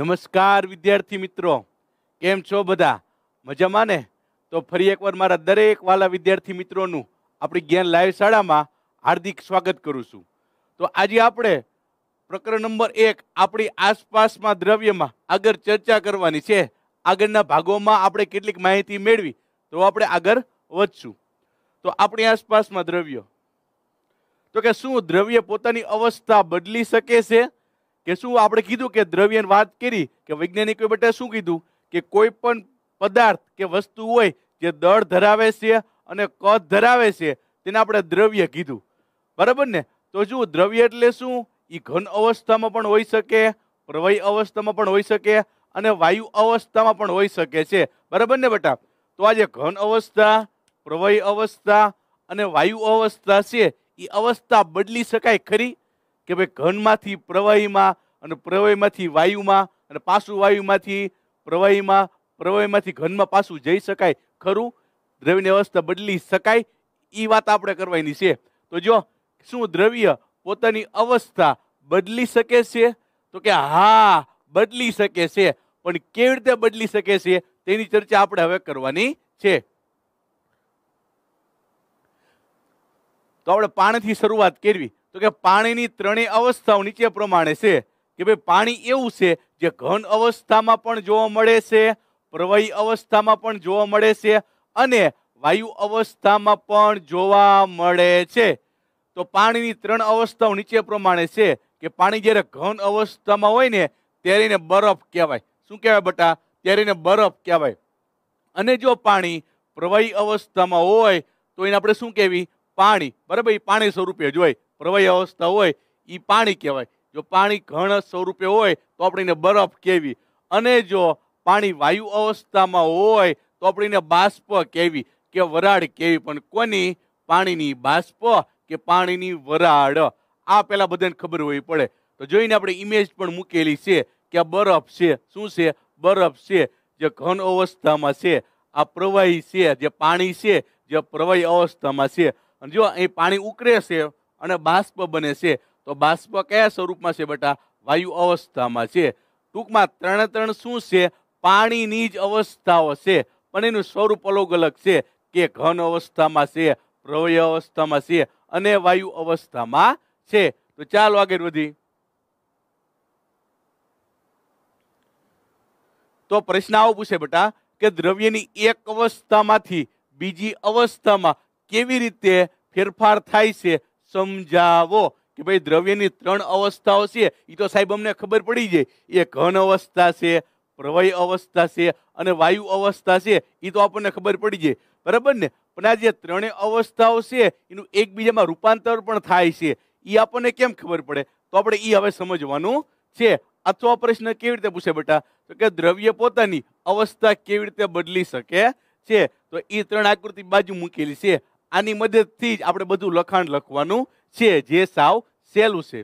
નમસ્કાર વિદ્યાર્થી મિત્રો કેમ છો બધા મજામાં ને તો ફરી એકવાર મારા દરેક વાલા વિદ્યાર્થી મિત્રોનું આપણી જ્ઞાન લાઈવ શાળામાં હાર્દિક સ્વાગત કરું છું તો આજે આપણે પ્રકરણ નંબર એક આપણી આસપાસમાં દ્રવ્યમાં આગળ ચર્ચા કરવાની છે આગળના ભાગોમાં આપણે કેટલીક માહિતી મેળવી તો આપણે આગળ વધશું તો આપણી આસપાસમાં દ્રવ્ય તો કે શું દ્રવ્ય પોતાની અવસ્થા બદલી શકે છે કે શું આપણે કીધું કે દ્રવ્યની વાત કરી કે વૈજ્ઞાનિકો માટે શું કીધું કે કોઈ પણ પદાર્થ કે વસ્તુ હોય જે દળ ધરાવે છે અને કદ ધરાવે છે તેને આપણે દ્રવ્ય કીધું બરાબર ને તો જુઓ દ્રવ્ય એટલે શું એ ઘન અવસ્થામાં પણ હોઈ શકે પ્રવય અવસ્થામાં પણ હોઈ શકે અને વાયુ અવસ્થામાં પણ હોઈ શકે છે બરાબર ને બેટા તો આજે ઘન અવસ્થા પ્રવય અવસ્થા અને વાયુ અવસ્થા છે એ અવસ્થા બદલી શકાય ખરી કે ભાઈ ઘનમાંથી પ્રવાહીમાં અને પ્રવાહીમાંથી વાયુમાં અને પાછું વાયુમાંથી પ્રવાહીમાં પ્રવાહીમાંથી ઘનમાં પાછું જઈ શકાય ખરું દ્રવ્યની અવસ્થા બદલી શકાય એ વાત આપણે કરવાની છે તો જો શું દ્રવ્ય પોતાની અવસ્થા બદલી શકે છે તો કે હા બદલી શકે છે પણ કેવી રીતે બદલી શકે છે તેની ચર્ચા આપણે હવે કરવાની છે તો આપણે પાણીથી શરૂઆત કરવી તો કે પાણીની ત્રણેય અવસ્થાઓ નીચે પ્રમાણે છે કે ભાઈ પાણી એવું છે જે ઘન અવસ્થામાં પણ જોવા મળે છે પ્રવાહી અવસ્થામાં પણ જોવા મળે છે અને વાયુ અવસ્થામાં પણ જોવા મળે છે તો પાણીની ત્રણ અવસ્થાઓ નીચે પ્રમાણે છે કે પાણી જ્યારે ઘન અવસ્થામાં હોય ને ત્યારે એને બરફ કહેવાય શું કહેવાય બટા ત્યારે એને બરફ કહેવાય અને જો પાણી પ્રવાહી અવસ્થામાં હોય તો એને આપણે શું કહેવી પાણી બરાબર એ પાણી સ્વરૂપે જ હોય પ્રવાહી અવસ્થા હોય એ પાણી કહેવાય જો પાણી ઘણ સ્વરૂપે હોય તો આપણીને બરફ કહેવી અને જો પાણી વાયુ અવસ્થામાં હોય તો આપણીને બાષ્પ કહેવી કે વરાળ કહેવી પણ કોની પાણીની બાષ્પ કે પાણીની વરાળ આ પહેલાં બધાને ખબર હોવી પડે તો જોઈને આપણે ઇમેજ પણ મૂકેલી છે કે આ બરફ છે શું છે બરફ છે જે ઘન અવસ્થામાં છે આ પ્રવાહી છે જે પાણી છે જે પ્રવાહી અવસ્થામાં છે અને જો અહીં પાણી ઉકળે છે અને બાષ્પ બને છે તો બાષ્પ કયા સ્વરૂપમાં છે બેટા વાયુ અવસ્થામાં છે ટૂંકમાં ત્રણે ત્રણ શું છે પાણીની જ અવસ્થાઓ છે પણ એનું સ્વરૂપ અલગ અલગ છે કે ઘન અવસ્થામાં છે પ્રવય અવસ્થામાં છે અને વાયુ અવસ્થામાં છે તો ચાલો આગળ વધી તો પ્રશ્ન આવો પૂછે બેટા કે દ્રવ્યની એક અવસ્થામાંથી બીજી અવસ્થામાં કેવી રીતે ફેરફાર થાય છે સમજાવો કે ભાઈ દ્રવ્યની ત્રણ અવસ્થાઓ છે એ તો સાહેબ અમને ખબર પડી જાય એ ઘન અવસ્થા છે પ્રવય અવસ્થા છે અને વાયુ અવસ્થા છે એ તો આપણને ખબર પડી જાય બરાબર ને પણ આ જે ત્રણેય અવસ્થાઓ છે એનું એકબીજામાં રૂપાંતર પણ થાય છે એ આપણને કેમ ખબર પડે તો આપણે એ હવે સમજવાનું છે અથવા પ્રશ્ન કેવી રીતે પૂછે બેટા તો કે દ્રવ્ય પોતાની અવસ્થા કેવી રીતે બદલી શકે છે તો એ ત્રણ આકૃતિ બાજુ મૂકેલી છે આની મદદથી જ આપણે બધું લખાણ લખવાનું છે જે સાવ સહેલું છે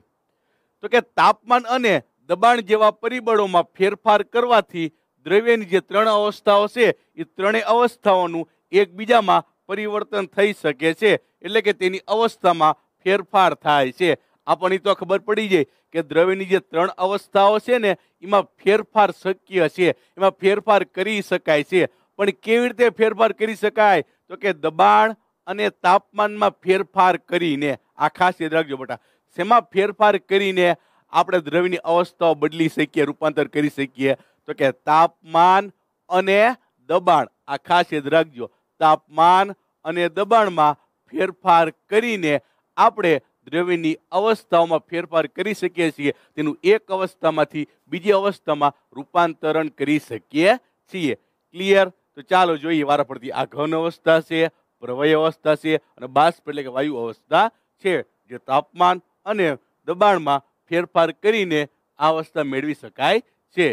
તો કે તાપમાન અને દબાણ જેવા પરિબળોમાં ફેરફાર કરવાથી દ્રવ્યની જે ત્રણ અવસ્થાઓ છે એ ત્રણેય અવસ્થાઓનું એકબીજામાં પરિવર્તન થઈ શકે છે એટલે કે તેની અવસ્થામાં ફેરફાર થાય છે આપણને તો ખબર પડી જાય કે દ્રવ્યની જે ત્રણ અવસ્થાઓ છે ને એમાં ફેરફાર શક્ય છે એમાં ફેરફાર કરી શકાય છે પણ કેવી રીતે ફેરફાર કરી શકાય તો કે દબાણ અને તાપમાનમાં ફેરફાર કરીને આ ખાસ યાદ રાખજો બેટા શેમાં ફેરફાર કરીને આપણે દ્રવ્યની અવસ્થાઓ બદલી શકીએ રૂપાંતર કરી શકીએ તો કે તાપમાન અને દબાણ આ ખાસ યાદ રાખજો તાપમાન અને દબાણમાં ફેરફાર કરીને આપણે દ્રવ્યની અવસ્થાઓમાં ફેરફાર કરી શકીએ છીએ તેનું એક અવસ્થામાંથી બીજી અવસ્થામાં રૂપાંતરણ કરી શકીએ છીએ ક્લિયર તો ચાલો જોઈએ વારા પરથી આ ઘન અવસ્થા છે પ્રવય અવસ્થા છે અને બાષ્પ એટલે કે વાયુ અવસ્થા છે જે તાપમાન અને દબાણમાં ફેરફાર કરીને આ અવસ્થા મેળવી શકાય છે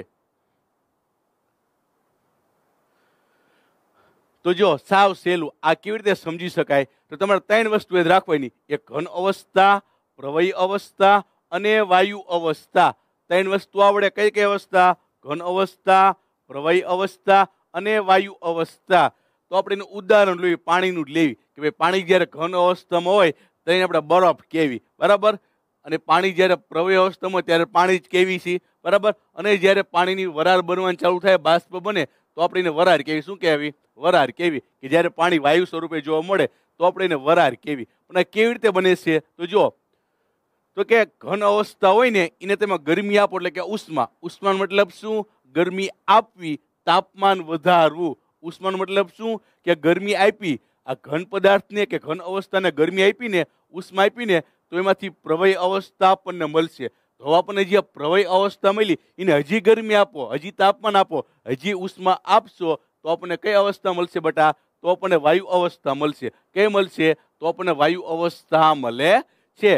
તો જો સાવ સહેલું આ કેવી રીતે સમજી શકાય તો તમારે ત્રણ વસ્તુ એ રાખવાની એક ઘન અવસ્થા પ્રવય અવસ્થા અને વાયુ અવસ્થા ત્રણ વસ્તુ આવડે કઈ કઈ અવસ્થા ઘન અવસ્થા પ્રવય અવસ્થા અને વાયુ અવસ્થા તો આપણે એનું ઉદાહરણ લેવી પાણીનું લેવી કે ભાઈ પાણી જ્યારે ઘન અવસ્થામાં હોય તો એને આપણે બરફ કહેવી બરાબર અને પાણી જ્યારે પ્રવય અવસ્થામાં હોય ત્યારે પાણી જ કહેવી છે બરાબર અને જ્યારે પાણીની વરાળ બનવાનું ચાલુ થાય બાષ્પ બને તો આપણે એને વરાળ કહેવી શું કહેવી વરાળ કહેવી કે જ્યારે પાણી વાયુ સ્વરૂપે જોવા મળે તો આપણે એને વરાળ કહેવી પણ આ કેવી રીતે બને છે તો જુઓ તો કે ઘન અવસ્થા હોય ને એને તેમાં ગરમી આપો એટલે કે ઉષ્મા ઉષ્માનો મતલબ શું ગરમી આપવી તાપમાન વધારવું ઉષ્માનો મતલબ શું કે ગરમી આપી આ ઘન પદાર્થને કે ઘન અવસ્થાને ગરમી આપીને ઉષ્મા આપીને તો એમાંથી પ્રવય અવસ્થા આપણને મળશે તો આપણને જે પ્રવય અવસ્થા મળી એને હજી ગરમી આપો હજી તાપમાન આપો હજી ઉષ્મા આપશો તો આપણને કઈ અવસ્થા મળશે બટા તો આપણને વાયુ અવસ્થા મળશે કઈ મળશે તો આપણને વાયુ અવસ્થા મળે છે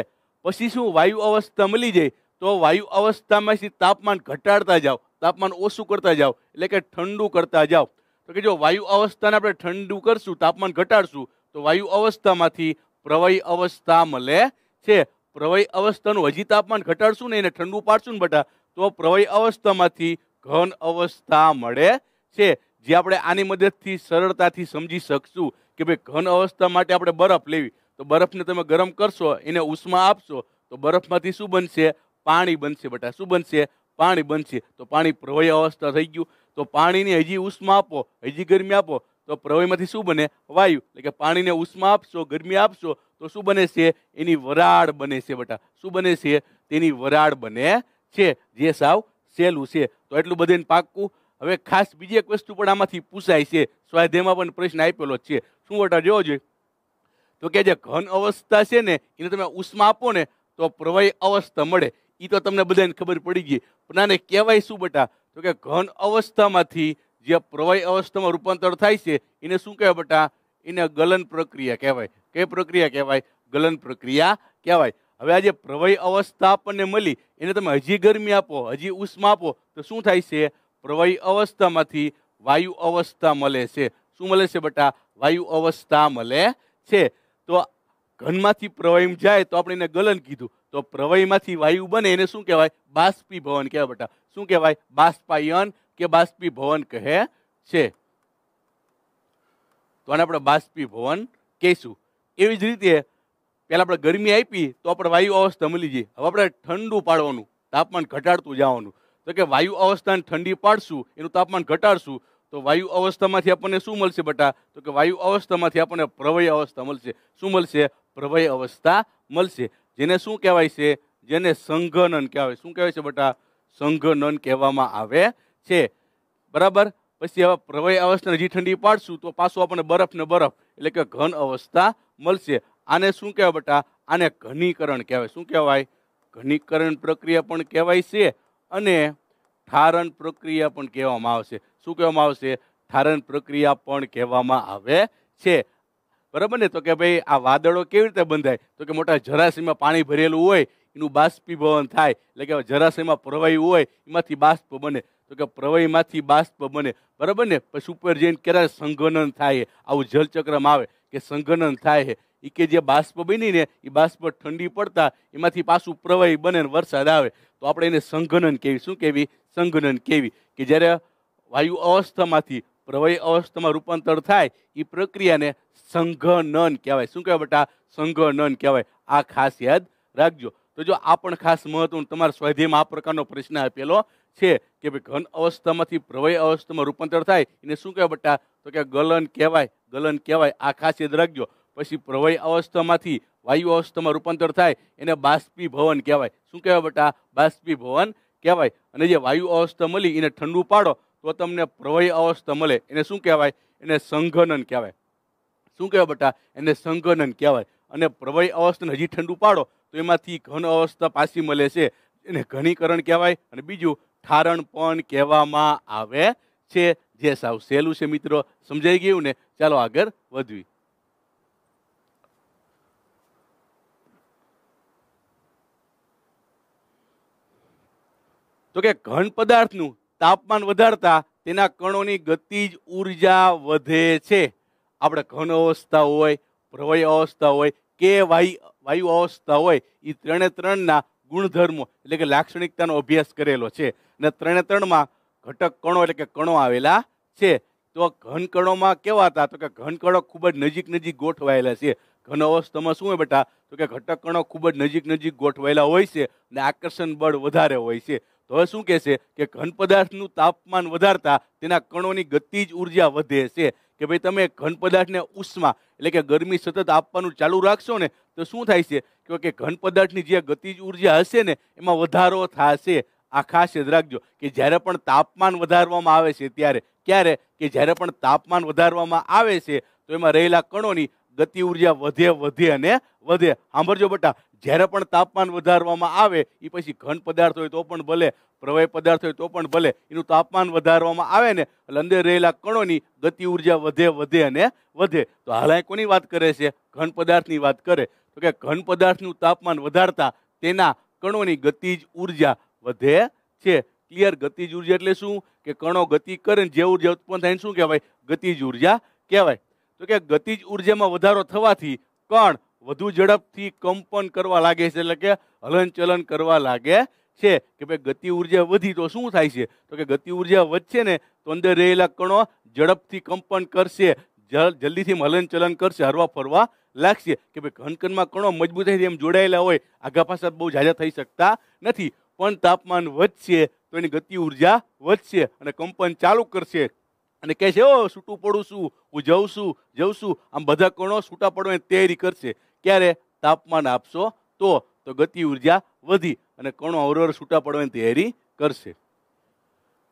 પછી શું વાયુ અવસ્થા મળી જાય તો વાયુ અવસ્થામાંથી તાપમાન ઘટાડતા જાઓ તાપમાન ઓછું કરતા જાઓ એટલે કે ઠંડુ કરતા જાઓ તો કે જો વાયુ અવસ્થાને આપણે ઠંડુ કરશું તાપમાન ઘટાડશું તો વાયુ અવસ્થામાંથી પ્રવય અવસ્થા મળે છે પ્રવય અવસ્થાનું હજી તાપમાન ઘટાડશું ને એને ઠંડુ પાડશું ને બટા તો પ્રવય અવસ્થામાંથી ઘન અવસ્થા મળે છે જે આપણે આની મદદથી સરળતાથી સમજી શકશું કે ભાઈ ઘન અવસ્થા માટે આપણે બરફ લેવી તો બરફને તમે ગરમ કરશો એને ઉષ્મા આપશો તો બરફમાંથી શું બનશે પાણી બનશે બટા શું બનશે પાણી બનશે તો પાણી પ્રવય અવસ્થા થઈ ગયું તો પાણીને હજી ઉષ્મા આપો હજી ગરમી આપો તો પ્રવયમાંથી શું બને વાયુ એટલે કે પાણીને ઉષ્મા આપશો ગરમી આપશો તો શું બને છે એની વરાળ બને છે બેટા શું બને છે તેની વરાળ બને છે જે સાવ સહેલું છે તો એટલું બધું પાક્કું હવે ખાસ બીજી એક વસ્તુ પણ આમાંથી પૂછાય છે સ્વાધ્યાયમાં પણ પ્રશ્ન આપેલો જ છે શું બેટા જોવો જોઈએ તો કે જે ઘન અવસ્થા છે ને એને તમે ઉષ્મા આપો ને તો પ્રવય અવસ્થા મળે એ તો તમને બધાને ખબર પડી ગઈ પણ આને કહેવાય શું બટા તો કે ઘન અવસ્થામાંથી જે પ્રવાહી અવસ્થામાં રૂપાંતર થાય છે એને શું કહેવાય બટા એને ગલન પ્રક્રિયા કહેવાય કઈ પ્રક્રિયા કહેવાય ગલન પ્રક્રિયા કહેવાય હવે આ જે પ્રવાહી અવસ્થા આપણને મળી એને તમે હજી ગરમી આપો હજી ઉષ્મા આપો તો શું થાય છે પ્રવાહી અવસ્થામાંથી વાયુ અવસ્થા મળે છે શું મળે છે બટા વાયુ અવસ્થા મળે છે તો ઘનમાંથી પ્રવાહીમાં જાય તો આપણે એને ગલન કીધું તો પ્રવાહીમાંથી વાયુ બને એને શું કહેવાય બાષ્પીભવન કહેવાય બેટા શું કહેવાય બાષ્પાયન કે બાષ્પીભવન કહે છે તો આને આપણે બાષ્પીભવન કહીશું એવી જ રીતે પહેલાં આપણે ગરમી આપી તો આપણે વાયુ અવસ્થા મળી લીધી હવે આપણે ઠંડુ પાડવાનું તાપમાન ઘટાડતું જવાનું તો કે વાયુ અવસ્થાને ઠંડી પાડશું એનું તાપમાન ઘટાડશું તો વાયુ અવસ્થામાંથી આપણને શું મળશે બટા તો કે વાયુ અવસ્થામાંથી આપણને પ્રવય અવસ્થા મળશે શું મળશે પ્રવય અવસ્થા મળશે જેને શું કહેવાય છે જેને સંઘનન કહેવાય શું કહેવાય છે બેટા સંઘનન કહેવામાં આવે છે બરાબર પછી હવે પ્રવય અવસ્થાને હજી ઠંડી પાડશું તો પાછું આપણને બરફ ને બરફ એટલે કે ઘન અવસ્થા મળશે આને શું કહેવાય બેટા આને ઘનીકરણ કહેવાય શું કહેવાય ઘનીકરણ પ્રક્રિયા પણ કહેવાય છે અને ઠારણ પ્રક્રિયા પણ કહેવામાં આવશે શું કહેવામાં આવશે ઠારણ પ્રક્રિયા પણ કહેવામાં આવે છે બરાબર ને તો કે ભાઈ આ વાદળો કેવી રીતે બંધાય તો કે મોટા જરાશયમાં પાણી ભરેલું હોય એનું બાષ્પીભવન થાય એટલે કે જરાશયમાં પ્રવાહી હોય એમાંથી બાષ્પ બને તો કે પ્રવાહીમાંથી બાષ્પ બને બરાબર ને પછી ઉપર જઈને ક્યારે સંઘનન થાય આવું જલચક્રમાં આવે કે સંઘનન થાય છે એ કે જે બાષ્પ બની ને એ બાષ્પ ઠંડી પડતા એમાંથી પાછું પ્રવાહી બને ને વરસાદ આવે તો આપણે એને સંઘનન કેવી શું કેવી સંઘનન કેવી કે જ્યારે વાયુ અવસ્થામાંથી પ્રવાહી અવસ્થામાં રૂપાંતર થાય એ પ્રક્રિયાને સંઘનન કહેવાય શું કહેવાય બેટા સંઘનન કહેવાય આ ખાસ યાદ રાખજો તો જો આ પણ ખાસ મહત્વનું તમારા સ્વાધ્યાયમાં આ પ્રકારનો પ્રશ્ન આપેલો છે કે ભાઈ ઘન અવસ્થામાંથી પ્રવય અવસ્થામાં રૂપાંતર થાય એને શું કહેવાય બટા તો કે ગલન કહેવાય ગલન કહેવાય આ ખાસ યાદ રાખજો પછી પ્રવય અવસ્થામાંથી વાયુ અવસ્થામાં રૂપાંતર થાય એને બાષ્પીભવન કહેવાય શું કહેવાય બટ્ટા બાષ્પીભવન કહેવાય અને જે વાયુ અવસ્થા મળી એને ઠંડુ પાડો તો તમને પ્રવય અવસ્થા મળે એને શું કહેવાય એને સંઘનન કહેવાય શું કહેવાય બટા એને સંકનન કહેવાય અને પ્રવય અવસ્થાને હજી ઠંડુ પાડો તો એમાંથી ઘન અવસ્થા પાછી મળે છે એને ઘનીકરણ કહેવાય અને બીજું ઠારણ પણ કહેવામાં આવે છે જે સાવ સહેલું છે મિત્રો સમજાઈ ગયું ને ચાલો આગળ વધવી તો કે ઘન પદાર્થનું તાપમાન વધારતા તેના કણોની ગતિ જ ઉર્જા વધે છે આપણે ઘન અવસ્થા હોય પ્રવય અવસ્થા હોય કે વાયુ વાયુ અવસ્થા હોય એ ત્રણે ત્રણના ગુણધર્મો એટલે કે લાક્ષણિકતાનો અભ્યાસ કરેલો છે અને ત્રણે ત્રણમાં ઘટક કણો એટલે કે કણો આવેલા છે તો ઘન કણોમાં કેવા હતા તો કે ઘન કણો ખૂબ જ નજીક નજીક ગોઠવાયેલા છે ઘન અવસ્થામાં શું હોય બેટા તો કે ઘટક કણો ખૂબ જ નજીક નજીક ગોઠવાયેલા હોય છે અને આકર્ષણ બળ વધારે હોય છે તો હવે શું કહેશે કે ઘન પદાર્થનું તાપમાન વધારતા તેના કણોની ગતિ જ ઉર્જા વધે છે કે ભાઈ તમે ઘન પદાર્થને ઉષ્મા એટલે કે ગરમી સતત આપવાનું ચાલુ રાખશો ને તો શું થાય છે કે ઘન પદાર્થની જે ગતિજ ઉર્જા હશે ને એમાં વધારો થશે આ ખાસ યાદ રાખજો કે જ્યારે પણ તાપમાન વધારવામાં આવે છે ત્યારે ક્યારે કે જ્યારે પણ તાપમાન વધારવામાં આવે છે તો એમાં રહેલા કણોની ગતિ ઉર્જા વધે વધે અને વધે સાંભળજો બટા જ્યારે પણ તાપમાન વધારવામાં આવે એ પછી ઘન પદાર્થ હોય તો પણ ભલે પ્રવય પદાર્થ હોય તો પણ ભલે એનું તાપમાન વધારવામાં આવે ને એટલે અંદર રહેલા કણોની ગતિ ઉર્જા વધે વધે અને વધે તો હાલાય કોની વાત કરે છે ઘન પદાર્થની વાત કરે તો કે ઘન પદાર્થનું તાપમાન વધારતા તેના કણોની ગતિજ ઉર્જા વધે છે ક્લિયર ગતિજ ઉર્જા એટલે શું કે કણો ગતિ કરે ને જે ઉર્જા ઉત્પન્ન થાય શું કહેવાય ગતિજ ઉર્જા કહેવાય તો કે ગતિજ ઉર્જામાં વધારો થવાથી કણ વધુ ઝડપથી કંપન કરવા લાગે છે એટલે કે હલનચલન કરવા લાગે છે કે ભાઈ ગતિ ઉર્જા વધી તો શું થાય છે તો કે ગતિ ઉર્જા વધશે ને તો અંદર રહેલા કણો ઝડપથી કંપન કરશે જલ્દીથી હલનચલન કરશે હરવા ફરવા લાગશે કે ભાઈ ઘનકણમાં કણો મજબૂતાઈથી એમ જોડાયેલા હોય આઘા પાછા બહુ ઝાઝા થઈ શકતા નથી પણ તાપમાન વધશે તો એની ગતિ ઉર્જા વધશે અને કંપન ચાલુ કરશે અને કહે છે ઓ છૂટું પડું છું હું જઉં છું જઉં છું આમ બધા કણો છૂટા પડવાની તૈયારી કરશે ક્યારે તાપમાન આપશો તો તો ગતિ ઉર્જા વધી અને કણો અવરવર છૂટા પડવાની તૈયારી કરશે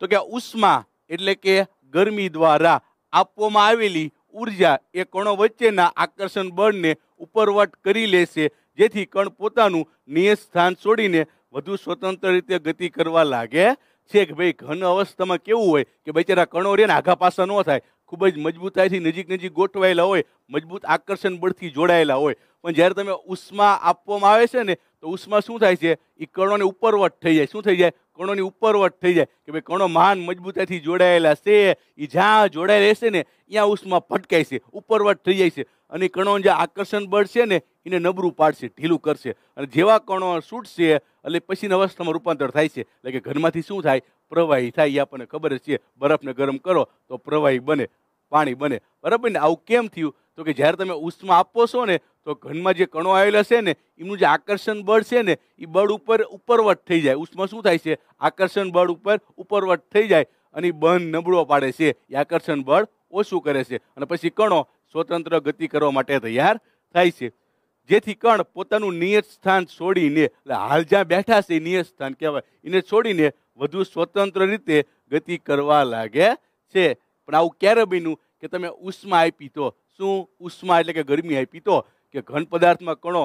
તો કે ઉષ્મા એટલે કે ગરમી દ્વારા આપવામાં આવેલી ઉર્જા એ કણો વચ્ચેના આકર્ષણ બળને ઉપરવટ કરી લેશે જેથી કણ પોતાનું નિયત સ્થાન છોડીને વધુ સ્વતંત્ર રીતે ગતિ કરવા લાગે છે કે ભાઈ ઘન અવસ્થામાં કેવું હોય કે બિચારા કણો રહે ને આઘા પાસા ન થાય ખૂબ જ મજબૂતાઈથી નજીક નજીક ગોઠવાયેલા હોય મજબૂત આકર્ષણ બળથી જોડાયેલા હોય પણ જ્યારે તમે ઉષ્મા આપવામાં આવે છે ને તો ઉષ્મા શું થાય છે એ કણોની ઉપરવટ થઈ જાય શું થઈ જાય કણોની ઉપરવટ થઈ જાય કે ભાઈ કણો મહાન મજબૂતાઈથી જોડાયેલા છે એ જ્યાં જોડાયેલા હશે ને ત્યાં ઉષ્મા ફટકાય છે ઉપરવટ થઈ જાય છે અને કણો જે આકર્ષણ બળ છે ને એને નબળું પાડશે ઢીલું કરશે અને જેવા કણો છૂટશે એટલે પછીની અવસ્થામાં રૂપાંતર થાય છે એટલે કે ઘરમાંથી શું થાય પ્રવાહી થાય એ આપણને ખબર જ છે બરફને ગરમ કરો તો પ્રવાહી બને પાણી બને બરાબર ને આવું કેમ થયું તો કે જ્યારે તમે ઉષ્મા આપો છો ને તો ઘનમાં જે કણો આવેલા છે ને એમનું જે આકર્ષણ બળ છે ને એ બળ ઉપર ઉપરવટ થઈ જાય ઉષ્મા શું થાય છે આકર્ષણ બળ ઉપર ઉપરવટ થઈ જાય અને બન નબળો પાડે છે એ આકર્ષણ બળ ઓછું કરે છે અને પછી કણો સ્વતંત્ર ગતિ કરવા માટે તૈયાર થાય છે જેથી કણ પોતાનું નિયત સ્થાન છોડીને એટલે હાલ જ્યાં બેઠા છે એ નિયત સ્થાન કહેવાય એને છોડીને વધુ સ્વતંત્ર રીતે ગતિ કરવા લાગે છે પણ આવું ક્યારે બન્યું કે તમે ઉષ્મા આપી તો શું ઉષ્મા એટલે કે ગરમી આપી તો કે ઘન પદાર્થમાં કણો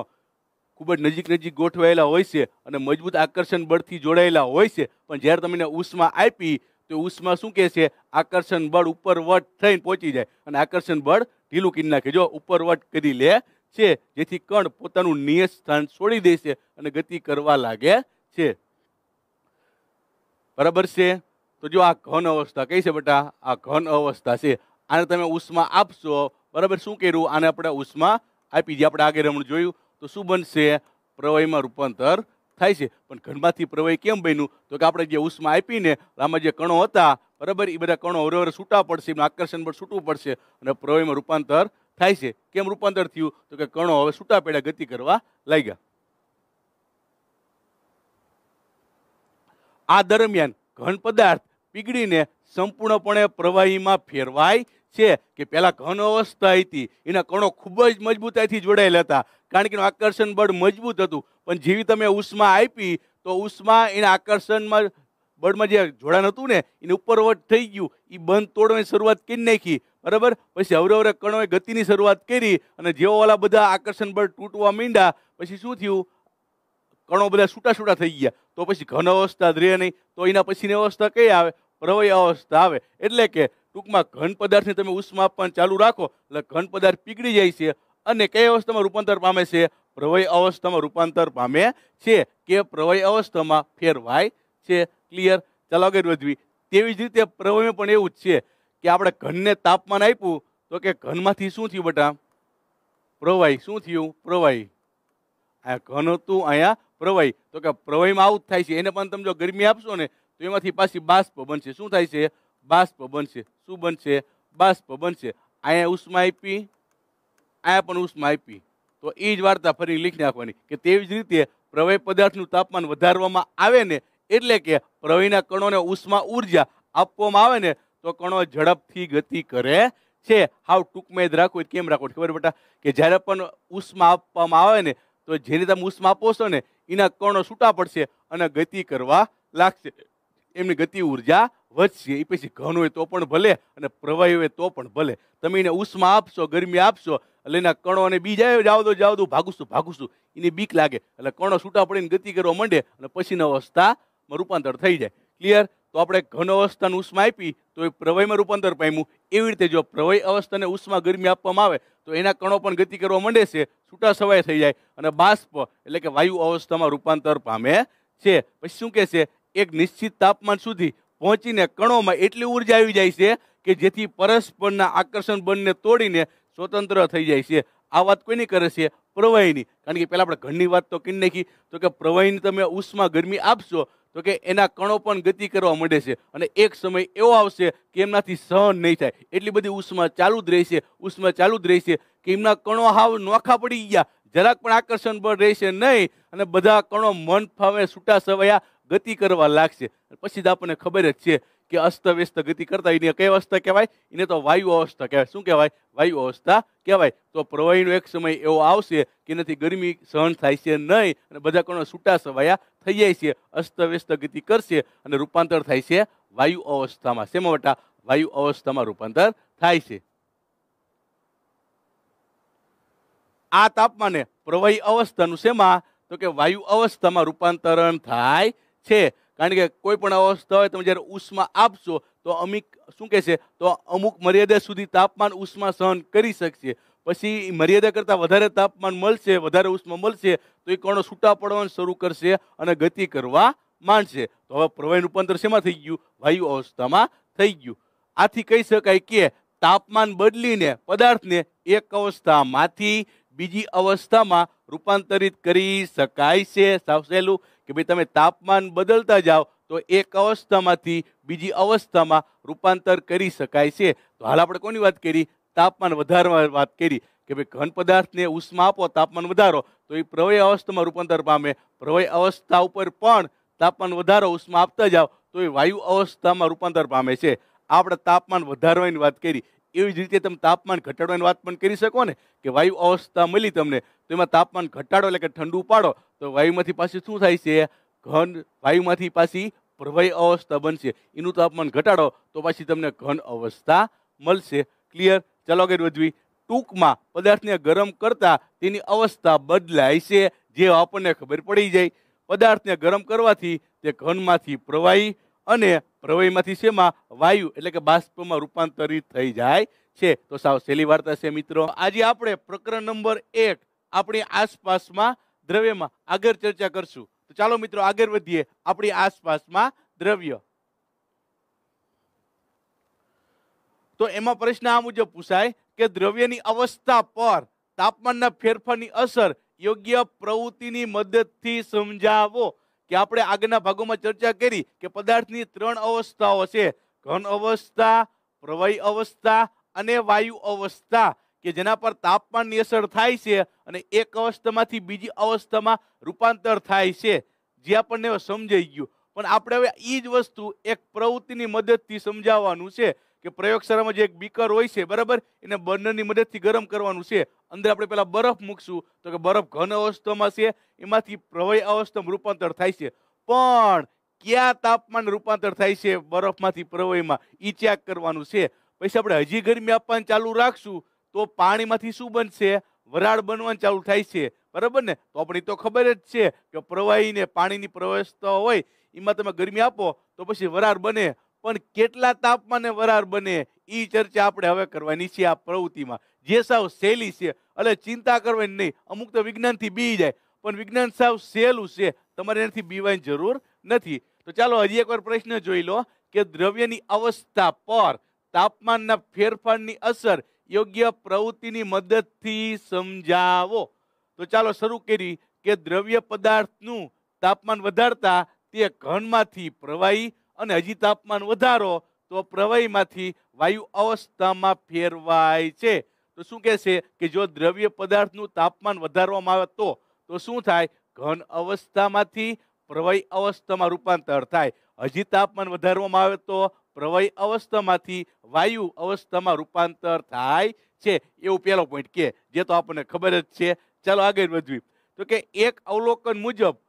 ખૂબ જ નજીક નજીક ગોઠવાયેલા હોય છે અને મજબૂત આકર્ષણ બળથી જોડાયેલા હોય છે પણ જ્યારે તમે ઉષ્મા આપી તો ઉષ્મા શું કહે છે આકર્ષણ બળ ઉપરવટ થઈને પહોંચી જાય અને આકર્ષણ બળ ઢીલું કરી નાખે જો ઉપરવટ કરી લે છે જેથી કણ પોતાનું નિયત સ્થાન છોડી દેશે અને ગતિ કરવા લાગે છે બરાબર છે તો જો આ ઘન અવસ્થા કહી છે બેટા આ ઘન અવસ્થા છે આને તમે ઉષ્મા આપશો બરાબર શું કર્યું આને આપણે ઉષ્મા આપી દીધી આપણે આગળ રમણ જોયું તો શું બનશે પ્રવાહીમાં રૂપાંતર થાય છે પણ ઘનમાંથી પ્રવાહી કેમ બન્યું તો કે આપણે જે ઉષ્મા આપીને આમાં જે કણો હતા બરાબર એ બધા કણો હરવર છૂટા પડશે એમનું આકર્ષણ પર છૂટવું પડશે અને પ્રવાહીમાં રૂપાંતર થાય છે કેમ રૂપાંતર થયું તો કે કણો હવે છૂટા પડ્યા ગતિ કરવા લાગ્યા આ દરમિયાન ઘન પદાર્થ પીગળીને સંપૂર્ણપણે પ્રવાહીમાં ફેરવાય છે કે પહેલાં ઘન અવસ્થા હતી એના કણો ખૂબ જ મજબૂતાઈથી જોડાયેલા હતા કારણ કે આકર્ષણ બળ મજબૂત હતું પણ જેવી તમે ઉષ્મા આપી તો ઉષ્મા એના આકર્ષણમાં બર્ડમાં જે જોડાણ હતું ને એને ઉપરવટ થઈ ગયું એ બંધ તોડવાની શરૂઆત કરી નાખી બરાબર પછી અવરે અવરે કણોએ ગતિની શરૂઆત કરી અને જેવો બધા આકર્ષણ બળ તૂટવા માંડ્યા પછી શું થયું કણો બધા છૂટા છૂટા થઈ ગયા તો પછી ઘન અવસ્થા જ રહે નહીં તો એના પછીની અવસ્થા કઈ આવે પ્રવય અવસ્થા આવે એટલે કે ટૂંકમાં ઘન પદાર્થને તમે ઉષ્મા આપવાનું ચાલુ રાખો એટલે ઘન પદાર્થ પીગળી જાય છે અને કઈ અવસ્થામાં રૂપાંતર પામે છે પ્રવય અવસ્થામાં રૂપાંતર પામે છે કે પ્રવય અવસ્થામાં ફેરવાય છે ક્લિયર ચાલો આગળ વધવી તેવી જ રીતે પ્રવાહમાં પણ એવું જ છે કે આપણે ઘનને તાપમાન આપ્યું તો કે ઘનમાંથી શું થયું બટા પ્રવાહી શું થયું પ્રવાહી આ ઘન હતું અહીંયા પ્રવાહી તો કે પ્રવાહીમાં આવું જ થાય છે એને પણ તમે જો ગરમી આપશો ને તો એમાંથી પાછી બાષ્પ બનશે શું થાય છે બાષ્પ બનશે શું બનશે બાષ્પ બનશે અહીંયા ઉષ્મા આપી અહીંયા પણ ઉષ્મા આપી તો એ જ વાર્તા ફરી લીખી નાખવાની કે તેવી જ રીતે પ્રવાહી પદાર્થનું તાપમાન વધારવામાં આવે ને એટલે કે પ્રવીના કણોને ઉષ્મા ઉર્જા આપવામાં આવે ને તો કણો ઝડપથી ગતિ કરે છે હાવ ટૂંકમેદ રાખો કેમ રાખો ખબર બેટા કે જ્યારે પણ ઉષ્મા આપવામાં આવે ને તો જેને તમે ઉષ્મા આપો ને એના કણો છૂટા પડશે અને ગતિ કરવા લાગશે એમની ગતિ ઉર્જા વધશે એ પછી ઘન હોય તો પણ ભલે અને પ્રવાહી હોય તો પણ ભલે તમે એને ઉષ્મા આપશો ગરમી આપશો એટલે એના કણો અને બી જાય જાવ દો જાવ દો ભાગુશું ભાગુશું એની બીક લાગે એટલે કણો છૂટા પડીને ગતિ કરવા માંડે અને પછીના અવસ્થા માં રૂપાંતર થઈ જાય ક્લિયર તો આપણે ઘન અવસ્થાને ઉષ્મા આપી તો એ પ્રવયમાં રૂપાંતર પામ્યું એવી રીતે જો પ્રવય અવસ્થાને ઉષ્મા ગરમી આપવામાં આવે તો એના કણો પણ ગતિ કરવા માંડે છે છૂટા સવાય થઈ જાય અને બાષ્પ એટલે કે વાયુ અવસ્થામાં રૂપાંતર પામે છે પછી શું કહે છે એક નિશ્ચિત તાપમાન સુધી પહોંચીને કણોમાં એટલી ઉર્જા આવી જાય છે કે જેથી પરસ્પરના આકર્ષણ બળને તોડીને સ્વતંત્ર થઈ જાય છે આ વાત કોઈની કરે છે પ્રવાહીની કારણ કે પહેલાં આપણે ઘરની વાત તો કરી નાખી તો કે પ્રવાહીની તમે ઉષ્મા ગરમી આપશો તો કે એના કણો પણ ગતિ કરવા માંડે છે અને એક સમય એવો આવશે કે એમનાથી સહન નહીં થાય એટલી બધી ઉષ્મા ચાલુ જ રહેશે ઉષ્મા ચાલુ જ રહેશે કે એમના કણો હાવ નોખા પડી ગયા જરાક પણ આકર્ષણ પર રહેશે નહીં અને બધા કણો મન ફાવે છૂટા સવાયા ગતિ કરવા લાગશે પછી જ આપણને ખબર જ છે કે અસ્તવ્યસ્ત ગતિ કરતા એને કઈ અવસ્થા કહેવાય એને તો વાયુ અવસ્થા કહેવાય શું કહેવાય વાયુ અવસ્થા કહેવાય તો પ્રવાહીનો એક સમય એવો આવશે કે એનાથી ગરમી સહન થાય છે નહીં અને બધા કણો છૂટા સવાયા થઈ જાય છે અસ્તવ્યસ્ત ગતિ કરશે અને રૂપાંતર થાય છે વાયુ અવસ્થામાં શેમાં વટા વાયુ અવસ્થામાં રૂપાંતર થાય છે આ તાપમાને પ્રવાહી અવસ્થાનું શેમાં તો કે વાયુ અવસ્થામાં રૂપાંતરણ થાય છે કારણ કે કોઈ પણ આવો સ્થળે તમે જ્યારે ઉષ્મા આપશો તો અમુક શું કહે છે તો અમુક મર્યાદા સુધી તાપમાન ઉષ્મા સહન કરી શકશે પછી મર્યાદા કરતાં વધારે તાપમાન મળશે વધારે ઉષ્મા મળશે તો એ કણો છૂટા પડવાનું શરૂ કરશે અને ગતિ કરવા માંડશે તો હવે પ્રવાહી રૂપાંતર શેમાં થઈ ગયું વાયુ અવસ્થામાં થઈ ગયું આથી કહી શકાય કે તાપમાન બદલીને પદાર્થને એક અવસ્થામાંથી બીજી અવસ્થામાં રૂપાંતરિત કરી શકાય છે સાવ કે ભાઈ તમે તાપમાન બદલતા જાઓ તો એક અવસ્થામાંથી બીજી અવસ્થામાં રૂપાંતર કરી શકાય છે તો હાલ આપણે કોની વાત કરી તાપમાન વધારવાની વાત કરી કે ભાઈ ઘન પદાર્થને ઉષ્મા આપો તાપમાન વધારો તો એ પ્રવય અવસ્થામાં રૂપાંતર પામે પ્રવય અવસ્થા ઉપર પણ તાપમાન વધારો ઉષ્મા આપતા જાઓ તો એ વાયુ અવસ્થામાં રૂપાંતર પામે છે આપણે તાપમાન વધારવાની વાત કરી એવી જ રીતે તમે તાપમાન ઘટાડવાની વાત પણ કરી શકો ને કે વાયુ અવસ્થા મળી તમને તો એમાં તાપમાન ઘટાડો એટલે કે ઠંડુ પાડો તો વાયુમાંથી પાછી શું થાય છે ઘન વાયુમાંથી પાછી પ્રવાહી અવસ્થા બનશે એનું તાપમાન ઘટાડો તો પાછી તમને ઘન અવસ્થા મળશે ક્લિયર ચાલો આગળ વધવી ટૂંકમાં પદાર્થને ગરમ કરતાં તેની અવસ્થા બદલાય છે જે આપણને ખબર પડી જાય પદાર્થને ગરમ કરવાથી તે ઘનમાંથી પ્રવાહી અને પ્રવયમાંથી શેમાં વાયુ એટલે કે બાષ્પમાં રૂપાંતરિત થઈ જાય છે તો સાવ સહેલી વાર્તા છે મિત્રો આજે આપણે પ્રકરણ નંબર એક આપણી આસપાસમાં દ્રવ્યમાં આગળ ચર્ચા કરશું તો ચાલો મિત્રો આગળ વધીએ આપણી આસપાસમાં દ્રવ્ય તો એમાં પ્રશ્ન આ મુજબ પૂછાય કે દ્રવ્યની અવસ્થા પર તાપમાનના ફેરફારની અસર યોગ્ય પ્રવૃત્તિની મદદથી સમજાવો કે આપણે આગળના ભાગોમાં ચર્ચા કરી કે પદાર્થની ત્રણ અવસ્થાઓ છે ઘન અવસ્થા પ્રવાહી અવસ્થા અને વાયુ અવસ્થા કે જેના પર તાપમાનની અસર થાય છે અને એક અવસ્થામાંથી બીજી અવસ્થામાં રૂપાંતર થાય છે જે આપણને સમજાઈ ગયું પણ આપણે હવે એ જ વસ્તુ એક પ્રવૃત્તિની મદદથી સમજાવવાનું છે કે પ્રયોગશાળામાં જે એક બીકર હોય છે બરાબર એને બર્નરની મદદથી ગરમ કરવાનું છે અંદર આપણે પહેલાં બરફ મૂકશું તો કે બરફ ઘન અવસ્થામાં છે એમાંથી પ્રવય અવસ્થામાં રૂપાંતર થાય છે પણ કયા તાપમાન રૂપાંતર થાય છે બરફમાંથી પ્રવયમાં એ ચેક કરવાનું છે પછી આપણે હજી ગરમી આપવાનું ચાલુ રાખશું તો પાણીમાંથી શું બનશે વરાળ બનવાનું ચાલુ થાય છે બરાબર ને તો આપણી તો ખબર જ છે કે પ્રવાહીને પાણીની પ્રવેશતા હોય એમાં તમે ગરમી આપો તો પછી વરાળ બને પણ કેટલા તાપમાને વરાર બને એ ચર્ચા આપણે હવે કરવાની છે આ પ્રવૃત્તિમાં જે સાવ સહેલી છે એટલે ચિંતા કરવાની નહીં અમુક તો વિજ્ઞાનથી બી જાય પણ વિજ્ઞાન સાવ સહેલું છે તમારે એનાથી બીવાની જરૂર નથી તો ચાલો હજી એકવાર પ્રશ્ન જોઈ લો કે દ્રવ્યની અવસ્થા પર તાપમાનના ફેરફારની અસર યોગ્ય પ્રવૃત્તિની મદદથી સમજાવો તો ચાલો શરૂ કરી કે દ્રવ્ય પદાર્થનું તાપમાન વધારતા તે ઘનમાંથી પ્રવાહી અને હજી તાપમાન વધારો તો પ્રવાહીમાંથી વાયુ અવસ્થામાં ફેરવાય છે તો શું કહેશે કે જો દ્રવ્ય પદાર્થનું તાપમાન વધારવામાં આવે તો તો શું થાય ઘન અવસ્થામાંથી પ્રવાહી અવસ્થામાં રૂપાંતર થાય હજી તાપમાન વધારવામાં આવે તો પ્રવાહી અવસ્થામાંથી વાયુ અવસ્થામાં રૂપાંતર થાય છે એવું પહેલો પોઈન્ટ કે જે તો આપણને ખબર જ છે ચાલો આગળ વધવી તો કે એક અવલોકન મુજબ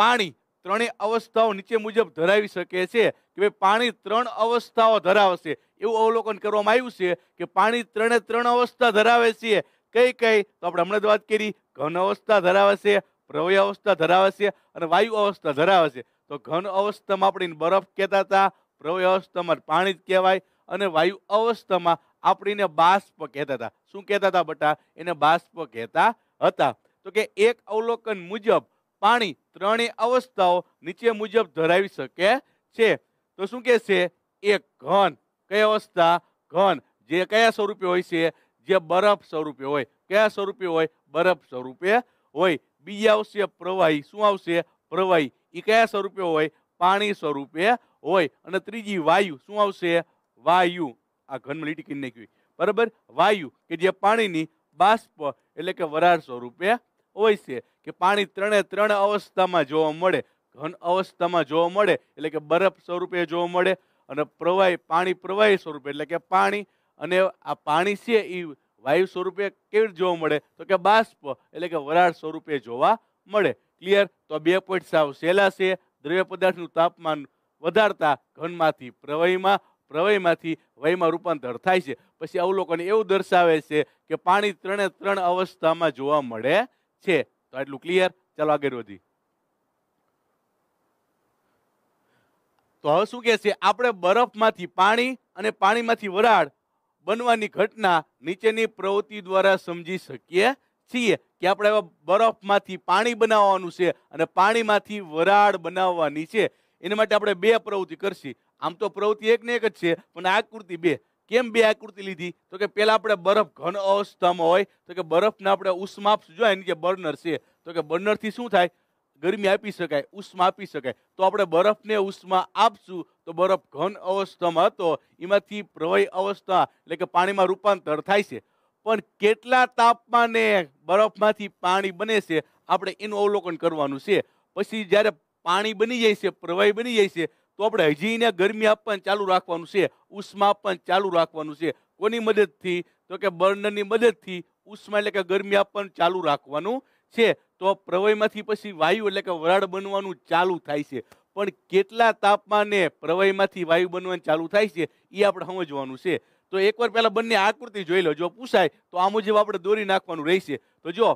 પાણી ત્રણેય અવસ્થાઓ નીચે મુજબ ધરાવી શકે છે કે ભાઈ પાણી ત્રણ અવસ્થાઓ ધરાવશે એવું અવલોકન કરવામાં આવ્યું છે કે પાણી ત્રણે ત્રણ અવસ્થા ધરાવે છે કઈ કઈ તો આપણે હમણાં જ વાત કરી ઘન અવસ્થા ધરાવે છે પ્રવય અવસ્થા ધરાવે છે અને વાયુ અવસ્થા ધરાવે છે તો ઘન અવસ્થામાં આપણે બરફ કહેતા હતા પ્રવય અવસ્થામાં પાણી જ કહેવાય અને વાયુ અવસ્થામાં આપણીને બાષ્પ કહેતા હતા શું કહેતા હતા બટા એને બાષ્પ કહેતા હતા તો કે એક અવલોકન મુજબ પાણી ત્રણેય અવસ્થાઓ નીચે મુજબ ધરાવી શકે છે તો શું કહે છે એ ઘન કઈ અવસ્થા ઘન જે કયા સ્વરૂપે હોય છે જે બરફ સ્વરૂપે હોય કયા સ્વરૂપે હોય બરફ સ્વરૂપે હોય બીજી આવશે પ્રવાહી શું આવશે પ્રવાહી એ કયા સ્વરૂપે હોય પાણી સ્વરૂપે હોય અને ત્રીજી વાયુ શું આવશે વાયુ આ ઘનમાં લીટી કરી નાખ્યું બરાબર વાયુ કે જે પાણીની બાષ્પ એટલે કે વરાળ સ્વરૂપે હોય છે કે પાણી ત્રણે ત્રણ અવસ્થામાં જોવા મળે ઘન અવસ્થામાં જોવા મળે એટલે કે બરફ સ્વરૂપે જોવા મળે અને પ્રવાહી પાણી પ્રવાહી સ્વરૂપે એટલે કે પાણી અને આ પાણી છે એ વાયુ સ્વરૂપે કેવી રીતે જોવા મળે તો કે બાષ્પ એટલે કે વરાળ સ્વરૂપે જોવા મળે ક્લિયર તો બે પોઈન્ટ સાવ સહેલા છે દ્રવ્ય પદાર્થનું તાપમાન વધારતા ઘનમાંથી પ્રવાહીમાં પ્રવાહીમાંથી વયમાં રૂપાંતર થાય છે પછી અવલોકન એવું દર્શાવે છે કે પાણી ત્રણે ત્રણ અવસ્થામાં જોવા મળે છે તો એટલું ક્લિયર ચાલો આગળ વધી તો હવે શું કહે છે આપણે બરફમાંથી પાણી અને પાણીમાંથી વરાળ બનવાની ઘટના નીચેની પ્રવૃત્તિ દ્વારા સમજી શકીએ છીએ કે આપણે એવા બરફમાંથી પાણી બનાવવાનું છે અને પાણીમાંથી વરાળ બનાવવાની છે એના માટે આપણે બે પ્રવૃત્તિ કરશી આમ તો પ્રવૃત્તિ એક ને એક જ છે પણ આકૃતિ બે કેમ બે આકૃતિ લીધી તો કે પહેલાં આપણે બરફ ઘન અવસ્થામાં હોય તો કે બરફને આપણે ઉષ્મા જો ને કે બર્નર છે તો કે બર્નરથી શું થાય ગરમી આપી શકાય ઉષ્મા આપી શકાય તો આપણે બરફને ઉષ્મા આપશું તો બરફ ઘન અવસ્થામાં હતો એમાંથી પ્રવય અવસ્થા એટલે કે પાણીમાં રૂપાંતર થાય છે પણ કેટલા તાપમાને બરફમાંથી પાણી બને છે આપણે એનું અવલોકન કરવાનું છે પછી જ્યારે પાણી બની જાય છે પ્રવાહી બની જાય છે તો આપણે હજી એને ગરમી આપવાનું ચાલુ રાખવાનું છે ઉષ્મા આપવાનું ચાલુ રાખવાનું છે કોની મદદથી તો કે બર્નરની મદદથી ઉષ્મા એટલે કે ગરમી આપવાનું ચાલુ રાખવાનું છે તો પ્રવયમાંથી પછી વાયુ એટલે કે વરાળ બનવાનું ચાલુ થાય છે પણ કેટલા તાપમાને પ્રવયમાંથી વાયુ બનવાનું ચાલુ થાય છે એ આપણે સમજવાનું છે તો એકવાર પહેલાં બંને આકૃતિ જોઈ લો જો પૂછાય તો આ મુજબ આપણે દોરી નાખવાનું રહેશે તો જો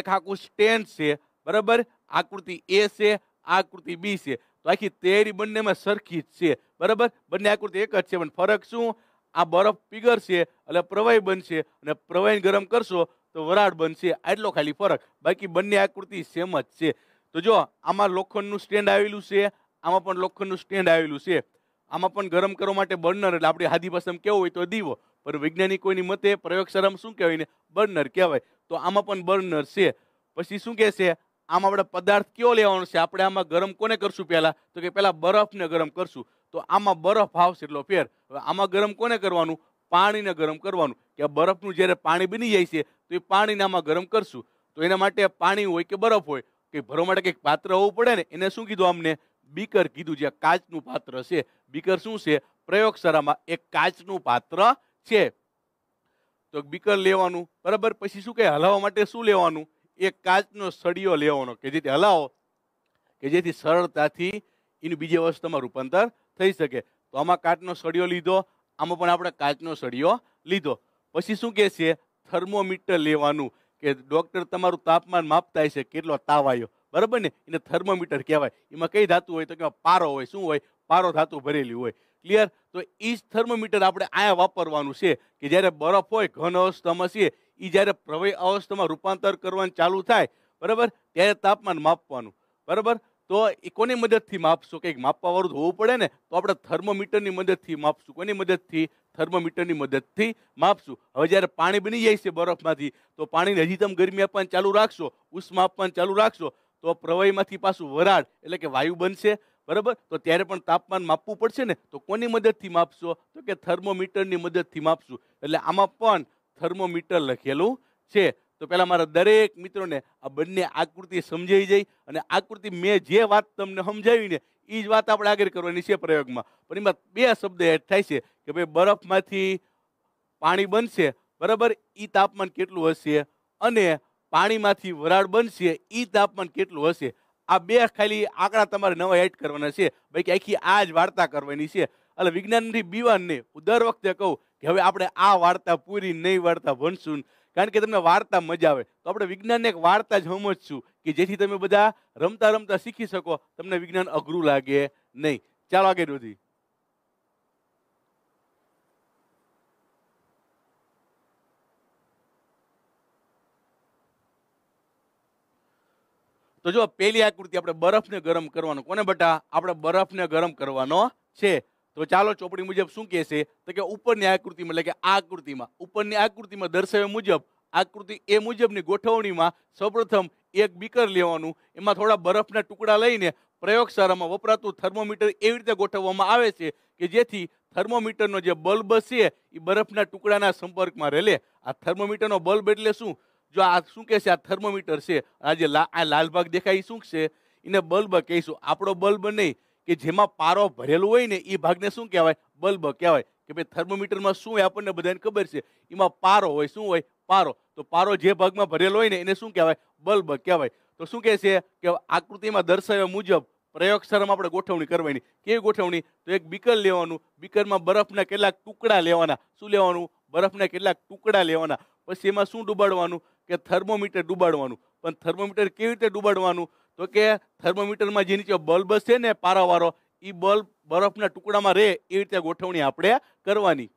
એક આખું સ્ટેન્ડ છે બરાબર આકૃતિ એ છે આકૃતિ બી છે તો આખી તેરી બંનેમાં સરખી જ છે બરાબર બંને આકૃતિ એક જ છે પણ ફરક શું આ બરફ પીગળશે એટલે પ્રવાહી બનશે અને પ્રવાહીને ગરમ કરશો તો વરાળ બનશે આટલો ખાલી ફરક બાકી બંને આકૃતિ સેમ જ છે તો જો આમાં લોખંડનું સ્ટેન્ડ આવેલું છે આમાં પણ લોખંડનું સ્ટેન્ડ આવેલું છે આમાં પણ ગરમ કરવા માટે બર્નર એટલે આપણી હાદી ભાષામાં કેવું હોય તો દીવો પણ વૈજ્ઞાનિકોની મતે પ્રયોગશાળામાં શું કહેવાય ને બર્નર કહેવાય તો આમાં પણ બર્નર છે પછી શું કહેશે આમ આપણે પદાર્થ કયો લેવાનો છે આપણે આમાં ગરમ કોને કરશું પહેલાં તો કે પહેલાં બરફને ગરમ કરશું તો આમાં બરફ આવશે એટલો ફેર હવે આમાં ગરમ કોને કરવાનું પાણીને ગરમ કરવાનું કે બરફનું જ્યારે પાણી બની જાય છે તો એ પાણીને આમાં ગરમ કરશું તો એના માટે પાણી હોય કે બરફ હોય કે ભરવા માટે કંઈક પાત્ર હોવું પડે ને એને શું કીધું અમને બીકર કીધું જે કાચનું પાત્ર છે બીકર શું છે પ્રયોગશાળામાં એક કાચનું પાત્ર છે તો બીકર લેવાનું બરાબર પછી શું કહે હલાવવા માટે શું લેવાનું એક કાચનો સળિયો લેવાનો કે જેથી હલાવો કે જેથી સરળતાથી એનું બીજી અવસ્થામાં રૂપાંતર થઈ શકે તો આમાં કાચનો સળિયો લીધો આમાં પણ આપણે કાચનો સળિયો લીધો પછી શું કહે છે થર્મોમીટર લેવાનું કે ડૉક્ટર તમારું તાપમાન માપતા છે કેટલો તાવ આવ્યો બરાબર ને એને થર્મોમીટર કહેવાય એમાં કઈ ધાતુ હોય તો કે પારો હોય શું હોય પારો ધાતુ ભરેલી હોય ક્લિયર તો એ જ થર્મોમીટર આપણે આયા વાપરવાનું છે કે જ્યારે બરફ હોય ઘન અવસ્થામાં છીએ એ જ્યારે પ્રવય અવસ્થામાં રૂપાંતર કરવાનું ચાલુ થાય બરાબર ત્યારે તાપમાન માપવાનું બરાબર તો એ કોની મદદથી માપશો કંઈક માપવાવાળું હોવું પડે ને તો આપણે થર્મોમીટરની મદદથી માપશું કોની મદદથી થર્મોમીટરની મદદથી માપશું હવે જ્યારે પાણી બની જાય છે બરફમાંથી તો પાણીને હજી તમે ગરમી આપવાનું ચાલુ રાખશો ઉષ્મા આપવાનું ચાલુ રાખશો તો પ્રવાહીમાંથી પાછું વરાળ એટલે કે વાયુ બનશે બરાબર તો ત્યારે પણ તાપમાન માપવું પડશે ને તો કોની મદદથી માપશો તો કે થર્મોમીટરની મદદથી માપશું એટલે આમાં પણ થર્મોમીટર લખેલું છે તો પહેલાં મારા દરેક મિત્રોને આ બંને આકૃતિ સમજાઈ જાય અને આકૃતિ મેં જે વાત તમને સમજાવીને એ જ વાત આપણે આગળ કરવાની છે પ્રયોગમાં પણ એમાં બે શબ્દ એડ થાય છે કે ભાઈ બરફમાંથી પાણી બનશે બરાબર એ તાપમાન કેટલું હશે અને પાણીમાંથી વરાળ બનશે એ તાપમાન કેટલું હશે આ બે ખાલી આંકડા તમારે નવા એડ કરવાના છે ભાઈ કે આખી આ જ વાર્તા કરવાની છે એટલે વિજ્ઞાનથી બીવાનને દર વખતે કહું કે હવે આપણે આ વાર્તા પૂરી નહીં વાર્તા ભણશું કારણ કે તમને વાર્તા મજા આવે તો આપણે વિજ્ઞાનને એક વાર્તા જ સમજશું કે જેથી તમે બધા રમતા રમતા શીખી શકો તમને વિજ્ઞાન અઘરું લાગે નહીં ચાલો આગળ વધી તો જો પહેલી આકૃતિ આપણે બરફને ગરમ કરવાનો કોને બટા આપણે બરફને ગરમ કરવાનો છે તો ચાલો ચોપડી મુજબ શું કહે છે તો કે ઉપરની આકૃતિમાં એટલે કે આકૃતિમાં ઉપરની આકૃતિમાં દર્શાવ્યા મુજબ આકૃતિ એ મુજબની ગોઠવણીમાં સૌપ્રથમ એક બીકર લેવાનું એમાં થોડા બરફના ટુકડા લઈને પ્રયોગશાળામાં વપરાતું થર્મોમીટર એવી રીતે ગોઠવવામાં આવે છે કે જેથી થર્મોમીટરનો જે બલ્બ છે એ બરફના ટુકડાના સંપર્કમાં રહેલે આ થર્મોમીટરનો બલ્બ એટલે શું જો આ શું કહે છે આ થર્મોમીટર છે આ જે આ લાલ ભાગ દેખાય શું છે એને બલ્બ કહીશું આપણો બલ્બ નહીં કે જેમાં પારો ભરેલો હોય ને એ ભાગને શું કહેવાય બલ્બ કહેવાય કે ભાઈ થર્મોમીટરમાં શું હોય આપણને બધાને ખબર છે એમાં પારો હોય શું હોય પારો તો પારો જે ભાગમાં ભરેલો હોય ને એને શું કહેવાય બલ્બ કહેવાય તો શું કહે છે કે આકૃતિમાં દર્શાવ્યા મુજબ પ્રયોગશાળામાં આપણે ગોઠવણી કરવાની કેવી ગોઠવણી તો એક બીકર લેવાનું બીકરમાં બરફના કેટલાક ટુકડા લેવાના શું લેવાનું બરફના કેટલાક ટુકડા લેવાના પછી એમાં શું ડૂબાડવાનું કે થર્મોમીટર ડૂબાડવાનું પણ થર્મોમીટર કેવી રીતે ડૂબાડવાનું તો કે થર્મોમીટરમાં જે નીચે બલ્બ છે ને પારાવાળો એ બલ્બ બરફના ટુકડામાં રહે એ રીતે ગોઠવણી આપણે કરવાની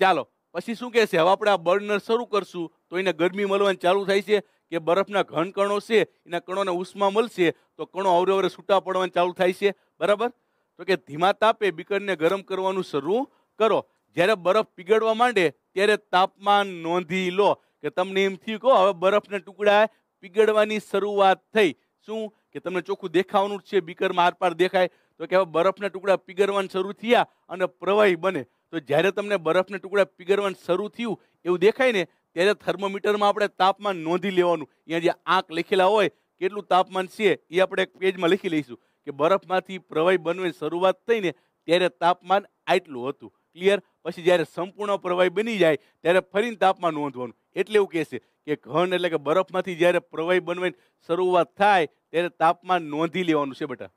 ચાલો પછી શું કહે છે હવે આપણે આ બર્નર શરૂ કરશું તો એને ગરમી મળવાની ચાલુ થાય છે કે બરફના ઘન કણો છે એના કણોને ઉષ્મા મળશે તો કણો અવરે અવરે છૂટા પડવાનું ચાલુ થાય છે બરાબર તો કે ધીમા તાપે બીકરને ગરમ કરવાનું શરૂ કરો જ્યારે બરફ પીગળવા માંડે ત્યારે તાપમાન નોંધી લો કે તમને એમ થયું કહો હવે બરફના ટુકડા પીગળવાની શરૂઆત થઈ શું કે તમને ચોખ્ખું દેખાવાનું છે બીકરમાં આરપાર દેખાય તો કે હવે બરફના ટુકડા પીગળવાનું શરૂ થયા અને પ્રવાહી બને તો જ્યારે તમને બરફના ટુકડા પીગળવાનું શરૂ થયું એવું દેખાય ને ત્યારે થર્મોમીટરમાં આપણે તાપમાન નોંધી લેવાનું અહીંયા જે આંક લખેલા હોય કેટલું તાપમાન છે એ આપણે એક પેજમાં લખી લઈશું કે બરફમાંથી પ્રવાહી બનવાની શરૂઆત થઈને ત્યારે તાપમાન આટલું હતું ક્લિયર પછી જ્યારે સંપૂર્ણ પ્રવાહી બની જાય ત્યારે ફરીને તાપમાન નોંધવાનું એટલે એવું કહેશે કે ઘન એટલે કે બરફમાંથી જ્યારે પ્રવાહી બનવાની શરૂઆત થાય ત્યારે તાપમાન નોંધી લેવાનું છે બેટા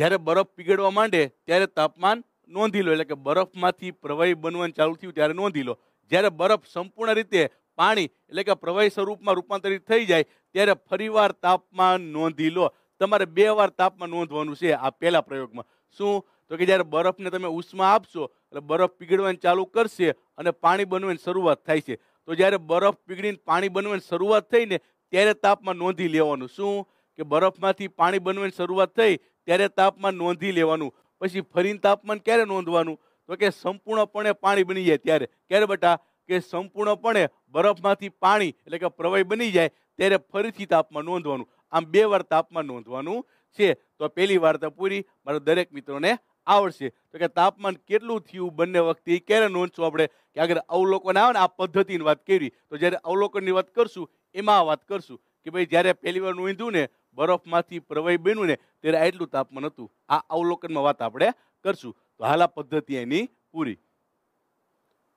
જ્યારે બરફ પીગળવા માંડે ત્યારે તાપમાન નોંધી લો એટલે કે બરફમાંથી પ્રવાહી બનવાનું ચાલુ થયું ત્યારે નોંધી લો જ્યારે બરફ સંપૂર્ણ રીતે પાણી એટલે કે પ્રવાહી સ્વરૂપમાં રૂપાંતરિત થઈ જાય ત્યારે ફરીવાર તાપમાન નોંધી લો તમારે બે વાર તાપમાન નોંધવાનું છે આ પહેલા પ્રયોગમાં શું તો કે જ્યારે બરફને તમે ઉષ્મા આપશો એટલે બરફ પીગળવાની ચાલુ કરશે અને પાણી બનવાની શરૂઆત થાય છે તો જ્યારે બરફ પીગળીને પાણી બનવાની શરૂઆત થઈને ત્યારે તાપમાં નોંધી લેવાનું શું કે બરફમાંથી પાણી બનવાની શરૂઆત થઈ ત્યારે તાપમાન નોંધી લેવાનું પછી ફરીને તાપમાન ક્યારે નોંધવાનું તો કે સંપૂર્ણપણે પાણી બની જાય ત્યારે ક્યારે બટા કે સંપૂર્ણપણે બરફમાંથી પાણી એટલે કે પ્રવાહી બની જાય ત્યારે ફરીથી તાપમાન નોંધવાનું આમ બે વાર તાપમાન નોંધવાનું છે તો પહેલી વાર્તા પૂરી મારા દરેક મિત્રોને આવડશે તો કે તાપમાન કેટલું થયું બંને વખતે એ ક્યારે નોંધશું આપણે કે આગળ અવલોકન આવે ને આ પદ્ધતિની વાત કરી તો જ્યારે અવલોકનની વાત કરશું એમાં વાત કરશું કે ભાઈ જ્યારે પહેલી વાર નોંધ્યું ને બરફમાંથી પ્રવાહી બન્યું ને ત્યારે આટલું તાપમાન હતું આ અવલોકનમાં વાત આપણે કરશું તો હાલ આ પદ્ધતિ એની પૂરી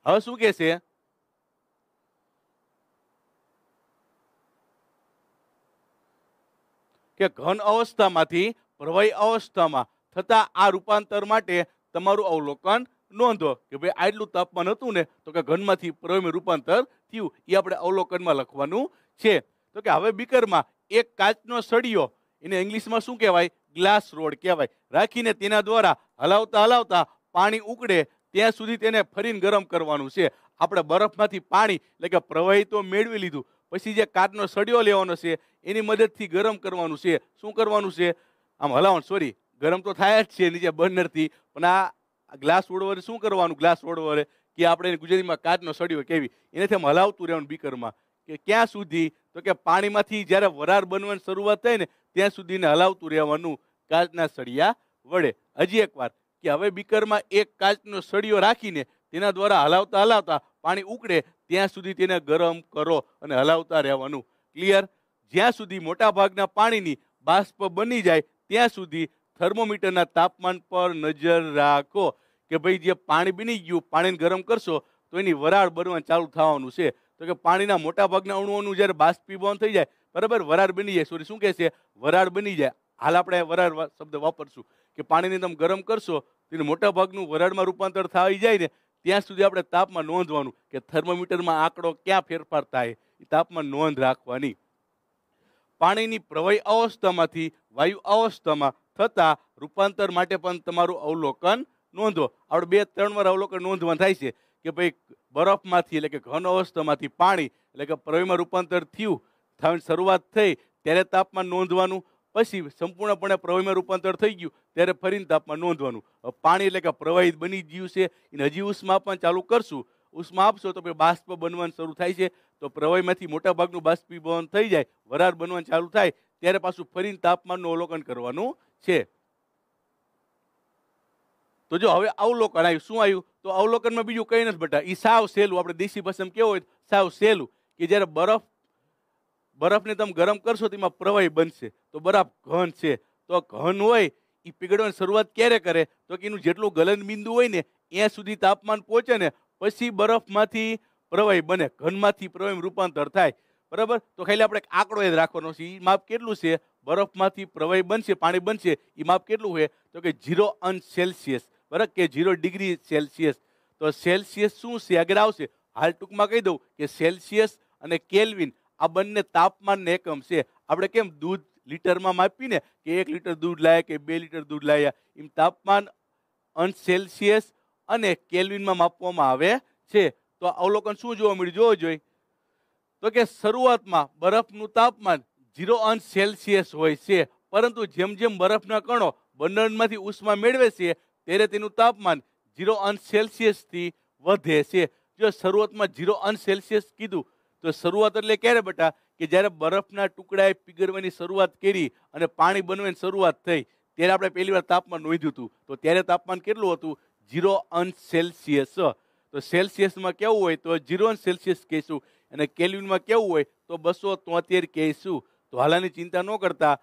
હવે શું કહે છે કે ઘન અવસ્થામાંથી પ્રવાહી અવસ્થામાં થતા આ રૂપાંતર માટે તમારું અવલોકન નોંધો કે ભાઈ આટલું તાપમાન હતું ને તો કે ઘનમાંથી પ્રયોગમાં રૂપાંતર થયું એ આપણે અવલોકનમાં લખવાનું છે તો કે હવે બીકરમાં એક કાચનો સળિયો એને ઇંગ્લિશમાં શું કહેવાય ગ્લાસ રોડ કહેવાય રાખીને તેના દ્વારા હલાવતા હલાવતા પાણી ઉકળે ત્યાં સુધી તેને ફરીને ગરમ કરવાનું છે આપણે બરફમાંથી પાણી એટલે કે પ્રવાહી તો મેળવી લીધું પછી જે કાચનો સળિયો લેવાનો છે એની મદદથી ગરમ કરવાનું છે શું કરવાનું છે આમ હલાવણ સોરી ગરમ તો થાય જ છે નીચે બંધ નથી પણ આ ગ્લાસ ઓળવરે શું કરવાનું ગ્લાસ ઓળવરે કે આપણે ગુજરાતીમાં કાચનો સડ્યો કેવી એનાથી આમ હલાવતું રહેવાનું બીકરમાં કે ક્યાં સુધી તો કે પાણીમાંથી જ્યારે વરાર બનવાની શરૂઆત થઈ ને ત્યાં સુધીને હલાવતું રહેવાનું કાચના સળિયા વડે હજી એકવાર કે હવે બીકરમાં એક કાચનો સળિયો રાખીને તેના દ્વારા હલાવતા હલાવતા પાણી ઉકળે ત્યાં સુધી તેને ગરમ કરો અને હલાવતા રહેવાનું ક્લિયર જ્યાં સુધી મોટાભાગના પાણીની બાષ્પ બની જાય ત્યાં સુધી થર્મોમીટરના તાપમાન પર નજર રાખો કે ભાઈ જે પાણી બની ગયું પાણીને ગરમ કરશો તો એની વરાળ બનવા ચાલુ થવાનું છે તો કે પાણીના મોટાભાગના અણુઓનું જ્યારે બાષ્પીભવન થઈ જાય બરાબર વરાળ બની જાય સોરી શું કહે છે વરાળ બની જાય હાલ આપણે વરાળ શબ્દ વાપરશું કે પાણીને તમે ગરમ કરશો તો મોટા ભાગનું વરાળમાં રૂપાંતર થઈ જાય ને ત્યાં સુધી આપણે તાપમાન નોંધવાનું કે થર્મોમીટરમાં આંકડો ક્યાં ફેરફાર થાય એ તાપમાન નોંધ રાખવાની પાણીની પ્રવય અવસ્થામાંથી વાયુ અવસ્થામાં થતા રૂપાંતર માટે પણ તમારું અવલોકન નોંધો આપણે બે ત્રણ વાર અવલોકન નોંધવાનું થાય છે કે ભાઈ બરફમાંથી એટલે કે ઘન અવસ્થામાંથી પાણી એટલે કે પ્રવાહીમાં રૂપાંતર થયું શરૂઆત થઈ ત્યારે તાપમાન નોંધવાનું પછી સંપૂર્ણપણે પ્રવાહીમાં રૂપાંતર થઈ ગયું ત્યારે ફરીને તાપમાન નોંધવાનું પાણી એટલે કે પ્રવાહી બની ગયું છે એને હજી ઉષ્માપન ચાલુ કરશું ઉષ્મા આપશો તો ભાઈ બાષ્પ બનવાનું શરૂ થાય છે તો પ્રવાહીમાંથી મોટાભાગનું બાષ્પીભવન થઈ જાય વરાર બનવાનું ચાલુ થાય ત્યારે પાછું ફરીને તાપમાનનું અવલોકન કરવાનું છે તો જો હવે અવલોકન આવ્યું શું આવ્યું તો અવલોકનમાં બીજું કંઈ નથી બટા એ સાવ સહેલું આપણે દેશી ભાષામાં કેવું હોય સાવ સહેલું કે જ્યારે બરફ બરફને તમે ગરમ કરશો તેમાં પ્રવાહી બનશે તો બરફ ઘન છે તો ઘન હોય એ પીગળવાની શરૂઆત ક્યારે કરે તો કે એનું જેટલું ગલન બિંદુ હોય ને ત્યાં સુધી તાપમાન પહોંચે ને પછી બરફમાંથી પ્રવાહી બને ઘનમાંથી પ્રવાહીમાં રૂપાંતર થાય બરાબર તો ખાલી આપણે આંકડો એ જ રાખવાનો છે એ માપ કેટલું છે બરફમાંથી પ્રવાહી બનશે પાણી બનશે એ માપ કેટલું હોય તો કે ઝીરો અંશ સેલ્સિયસ બરાબર કે ઝીરો ડિગ્રી સેલ્સિયસ તો સેલ્સિયસ શું છે આગળ આવશે હાલ ટૂંકમાં કહી દઉં કે સેલ્સિયસ અને કેલ્વિન આ બંને તાપમાનને એકમ છે આપણે કેમ દૂધ લીટરમાં માપીને કે એક લીટર દૂધ લાવ્યા કે બે લીટર દૂધ લાયા એમ તાપમાન અંશ સેલ્સિયસ અને કેલ્વિનમાં માપવામાં આવે છે તો અવલોકન શું જોવા મળ્યું જોવો જોઈએ તો કે શરૂઆતમાં બરફનું તાપમાન ઝીરો અંશ સેલ્સિયસ હોય છે પરંતુ જેમ જેમ બરફના કણો બંડરમાંથી ઉષ્મા મેળવે છે ત્યારે તેનું તાપમાન ઝીરો અંશ સેલ્સિયસથી વધે છે જો શરૂઆતમાં ઝીરો અંશ સેલ્સિયસ કીધું તો શરૂઆત એટલે ક્યારે બેટા કે જ્યારે બરફના ટુકડાએ પીગળવાની શરૂઆત કરી અને પાણી બનવાની શરૂઆત થઈ ત્યારે આપણે પહેલી વાર તાપમાન નોંધ્યું હતું તો ત્યારે તાપમાન કેટલું હતું ઝીરો અંશ સેલ્સિયસ તો સેલ્સિયસમાં કેવું હોય તો ઝીરો અંશ સેલ્સિયસ કહેશું અને કેલ્વિનમાં કેવું હોય તો બસો તોતેર કે તો હાલાની ચિંતા ન કરતા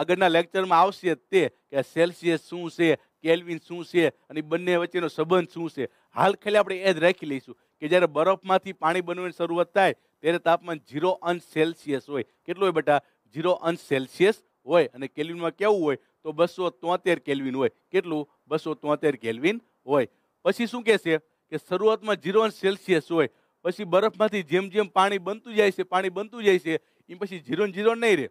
આગળના લેક્ચરમાં આવશે તે કે સેલ્સિયસ શું છે કેલ્વિન શું છે અને બંને વચ્ચેનો સંબંધ શું છે હાલ ખાલી આપણે એ જ રાખી લઈશું કે જ્યારે બરફમાંથી પાણી બનવાની શરૂઆત થાય ત્યારે તાપમાન ઝીરો અંશ સેલ્સિયસ હોય કેટલું હોય બેટા ઝીરો અંશ સેલ્સિયસ હોય અને કેલ્વિનમાં કેવું હોય તો બસો તોતેર કેલ્વિન હોય કેટલું બસો તોતેર કેલ્વિન હોય પછી શું કહેશે કે શરૂઆતમાં ઝીરો અંશ સેલ્સિયસ હોય પછી બરફમાંથી જેમ જેમ પાણી બનતું જાય છે પાણી બનતું જાય છે એ પછી જીરોન જીરોન નહીં રહે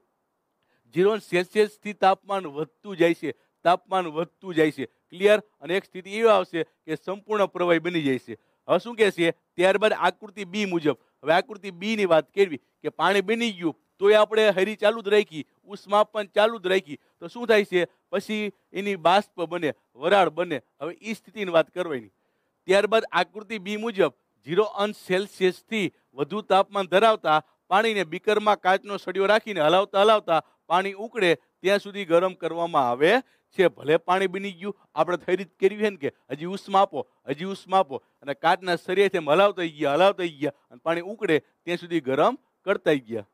જીરોન સેલ્સિયસથી તાપમાન વધતું જાય છે તાપમાન વધતું જાય છે ક્લિયર અને એક સ્થિતિ એવી આવશે કે સંપૂર્ણ પ્રવાહી બની જાય છે હવે શું કહે છે ત્યારબાદ આકૃતિ બી મુજબ હવે આકૃતિ બીની વાત કરવી કે પાણી બની ગયું તો એ આપણે હરી ચાલુ જ રાખી ઉષ્માપન ચાલુ જ રાખી તો શું થાય છે પછી એની બાષ્પ બને વરાળ બને હવે એ સ્થિતિની વાત કરવાની ત્યારબાદ આકૃતિ બી મુજબ ઝીરો અંશ સેલ્સિયસથી વધુ તાપમાન ધરાવતા પાણીને બીકરમાં કાચનો સળિયો રાખીને હલાવતા હલાવતા પાણી ઉકળે ત્યાં સુધી ગરમ કરવામાં આવે છે ભલે પાણી બની ગયું આપણે થઈ રીત કર્યું છે ને કે હજી ઉષ્મા આપો હજી ઉષ્મા આપો અને કાચના સરિયાથી હલાવતા ગયા હલાવતા ગયા અને પાણી ઉકળે ત્યાં સુધી ગરમ કરતા ગયા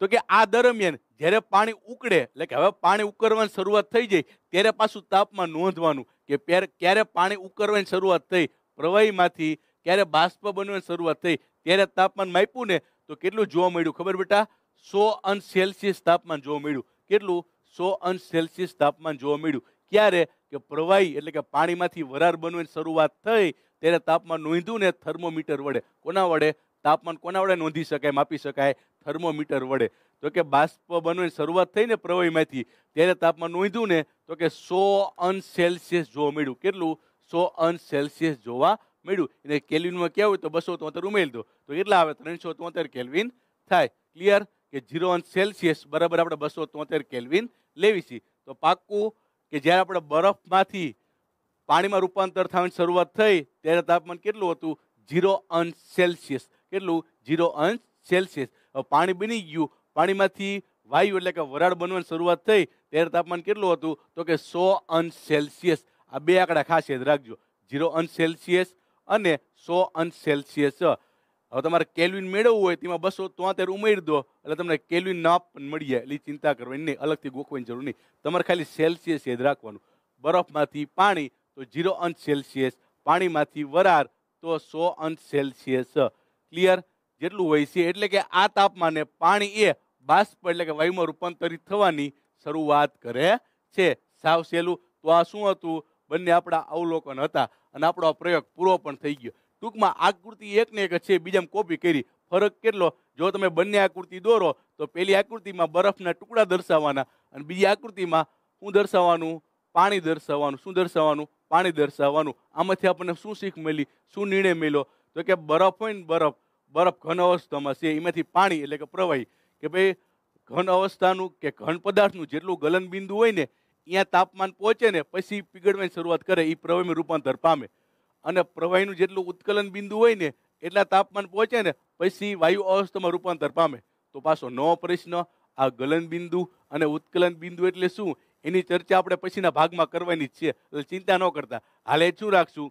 તો કે આ દરમિયાન જ્યારે પાણી ઉકળે એટલે કે હવે પાણી ઉકળવાની શરૂઆત થઈ જાય ત્યારે પાછું તાપમાન નોંધવાનું કે ક્યારે પાણી ઉકળવાની શરૂઆત થઈ પ્રવાહીમાંથી ક્યારે બાષ્પ બનવાની શરૂઆત થઈ ત્યારે તાપમાન માપ્યું ને તો કેટલું જોવા મળ્યું ખબર બેટા સો અંશ સેલ્સિયસ તાપમાન જોવા મળ્યું કેટલું સો અંશ સેલ્સિયસ તાપમાન જોવા મળ્યું ક્યારે કે પ્રવાહી એટલે કે પાણીમાંથી વરાર બનવાની શરૂઆત થઈ ત્યારે તાપમાન નોંધ્યું ને થર્મોમીટર વડે કોના વડે તાપમાન કોના વડે નોંધી શકાય માપી શકાય થર્મોમીટર વડે તો કે બાષ્પ બનવાની શરૂઆત થઈ ને પ્રવાહીમાંથી ત્યારે તાપમાન નોંધ્યું ને તો કે સો અંશ સેલ્સિયસ જોવા મળ્યું કેટલું સો અંશ સેલ્સિયસ જોવા મળ્યું એને કેલ્વિનમાં કહેવું હોય તો બસો તોતેર ઉમેરી દો તો એટલા આવે ત્રણસો તોતેર કેલ્વિન થાય ક્લિયર કે ઝીરો અંશ સેલ્સિયસ બરાબર આપણે બસો તોતેર કેલ્વિન લેવી છે તો પાક્કું કે જ્યારે આપણે બરફમાંથી પાણીમાં રૂપાંતર થવાની શરૂઆત થઈ ત્યારે તાપમાન કેટલું હતું ઝીરો અંશ સેલ્સિયસ કેટલું ઝીરો અંશ સેલ્સિયસ પાણી બની ગયું પાણીમાંથી વાયુ એટલે કે વરાળ બનવાની શરૂઆત થઈ ત્યારે તાપમાન કેટલું હતું તો કે સો અંશ સેલ્સિયસ આ બે આંકડા ખાસ યાદ રાખજો ઝીરો અંશ સેલ્સિયસ અને સો અંશ સેલ્સિયસ હવે તમારે કેલ્વિન મેળવવું હોય તેમાં બસો તોતેર ઉમેરી દો એટલે તમને કેલ્વિન ના પણ મળી જાય એટલે ચિંતા કરવાની નહીં અલગથી ગોખવાની જરૂર નહીં તમારે ખાલી સેલ્સિયસ યાદ રાખવાનું બરફમાંથી પાણી તો ઝીરો અંશ સેલ્સિયસ પાણીમાંથી વરાર તો સો અંશ સેલ્સિયસ ક્લિયર જેટલું હોય છે એટલે કે આ તાપમાને પાણી એ બાષ્પ એટલે કે વાયુમાં રૂપાંતરિત થવાની શરૂઆત કરે છે સાવ સહેલું તો આ શું હતું બંને આપણા અવલોકન હતા અને આપણો પ્રયોગ પૂરો પણ થઈ ગયો ટૂંકમાં આકૃતિ એક ને એક છે બીજામાં કોપી કરી ફરક કેટલો જો તમે બંને આકૃતિ દોરો તો પહેલી આકૃતિમાં બરફના ટુકડા દર્શાવવાના અને બીજી આકૃતિમાં શું દર્શાવવાનું પાણી દર્શાવવાનું શું દર્શાવવાનું પાણી દર્શાવવાનું આમાંથી આપણને શું શીખ મળી શું નિર્ણય મળ્યો તો કે બરફ હોય ને બરફ બરફ ઘન અવસ્થામાં છે એમાંથી પાણી એટલે કે પ્રવાહી કે ભાઈ ઘન અવસ્થાનું કે ઘન પદાર્થનું જેટલું ગલન બિંદુ હોય ને ત્યાં તાપમાન પહોંચે ને પછી પીગળવાની શરૂઆત કરે એ પ્રવાહીમાં રૂપાંતર પામે અને પ્રવાહીનું જેટલું ઉત્કલન બિંદુ હોય ને એટલા તાપમાન પહોંચે ને પછી વાયુ અવસ્થામાં રૂપાંતર પામે તો પાછો નવો પ્રશ્ન આ ગલન બિંદુ અને ઉત્કલન બિંદુ એટલે શું એની ચર્ચા આપણે પછીના ભાગમાં કરવાની જ છે એટલે ચિંતા ન કરતા હાલે શું રાખશું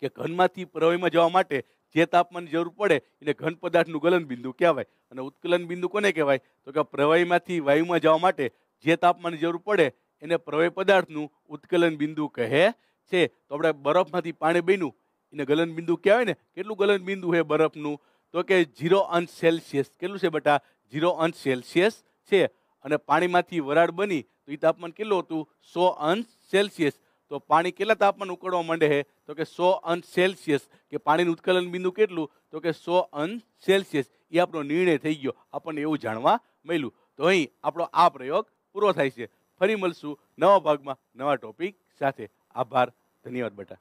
કે ઘનમાંથી પ્રવાહીમાં જવા માટે જે તાપમાનની જરૂર પડે એને ઘન પદાર્થનું ગલન બિંદુ કહેવાય અને ઉત્કલન બિંદુ કોને કહેવાય તો કે પ્રવાહીમાંથી વાયુમાં જવા માટે જે તાપમાનની જરૂર પડે એને પ્રવાહી પદાર્થનું ઉત્કલન બિંદુ કહે છે તો આપણે બરફમાંથી પાણી બન્યું એને ગલન બિંદુ કહેવાય ને કેટલું ગલન બિંદુ છે બરફનું તો કે ઝીરો અંશ સેલ્સિયસ કેટલું છે બેટા ઝીરો અંશ સેલ્સિયસ છે અને પાણીમાંથી વરાળ બની તો એ તાપમાન કેટલું હતું સો અંશ સેલ્સિયસ તો પાણી કેટલા તાપમાન ઉકળવા માંડે છે તો કે સો અંશ સેલ્સિયસ કે પાણીનું ઉત્કલન બિંદુ કેટલું તો કે સો અંશ સેલ્સિયસ એ આપણો નિર્ણય થઈ ગયો આપણને એવું જાણવા મળ્યું તો અહીં આપણો આ પ્રયોગ પૂરો થાય છે ફરી મળશું નવા ભાગમાં નવા ટોપિક સાથે આભાર ધન્યવાદ બેટા